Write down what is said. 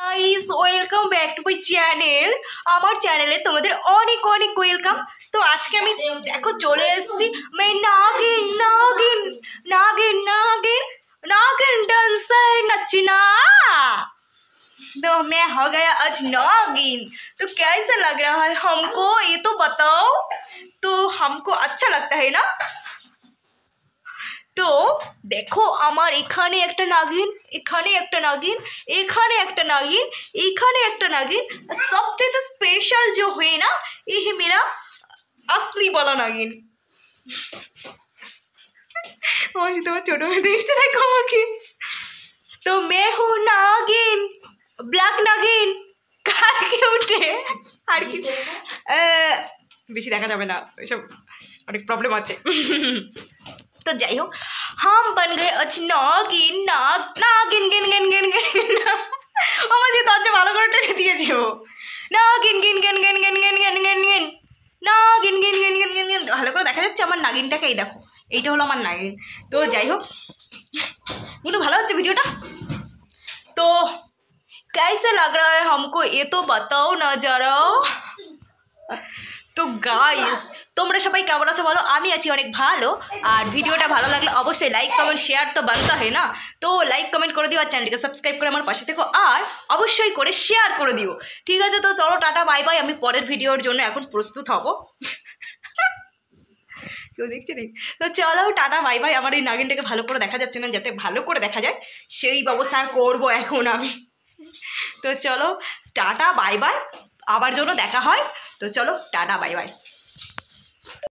guys welcome back to my channel हमार channel है तुम्हारे अनेक अनेक वेलकम तो आज के मैं देखो चले आसी मैं नागिन नागिन नागिन नागिन नागिन डांसर नचना तो मैं हो गया आज नागिन तो कैसा लग रहा है हमको ये तो बताओ तो हमको अच्छा लगता है ना দেখো আমার এখানে একটা নাগিন এখানে একটা নাগিন এখানে একটা নাগিন এখানে একটা নাগিন আর সবচেয়ে স্পেশাল যে হয়ে না এই মেরা আসলি বলা নাগিন তোমার সাথে আমার মেয়ে দেখছে দেখো আমাকে তো মেয়ে হো নাগিন ব্ল্যাক নাগিন কাটকে উঠে আর কি বেশি দেখা যাবে না এসব অনেক প্রবলেম আছে তো যাই হোক हम बन गए अचनागिन नाग नागिन गिन गिन गिन गिन ओ मुझे तो अच्छे वालों को टेढ़ दिए जी हो नागिन गिन गिन गिन गिन गिन गिन गिन गिन नागिन गिन गिन गिन गिन गिन भालों को देखा जाता है हमारे नागिन टा कहीं देखो ये तो हम हमारे नागिन तो जाइ हो मुझे भालों अच्छे वीडियो टा तो कैसे लग रहा है हमको ये तो बताओ ना जरा तो गाइस তোমরা সবাই কেমন আছো বলো আমি আছি অনেক ভালো আর ভিডিওটা ভালো লাগলে অবশ্যই লাইক কমেন্ট শেয়ার তো বানতে হয় না তো লাইক কমেন্ট করে দিও আর চ্যানেলকে সাবস্ক্রাইব করে আমার পাশে থেকো আর অবশ্যই করে শেয়ার করে দিও ঠিক আছে তো চলো টাটা বাই বাই আমি পরের ভিডিওর জন্য এখন প্রস্তুত হব কেউ দেখছে নেই তো চলো টাটা বাই বাই আমার এই নাগিনটাকে ভালো করে দেখা যাচ্ছে না যাতে ভালো করে দেখা যায় সেই ব্যবস্থা করব এখন আমি তো চলো টাটা বাই বাই আবার জন্য দেখা হয় তো চলো টাটা বাই বাই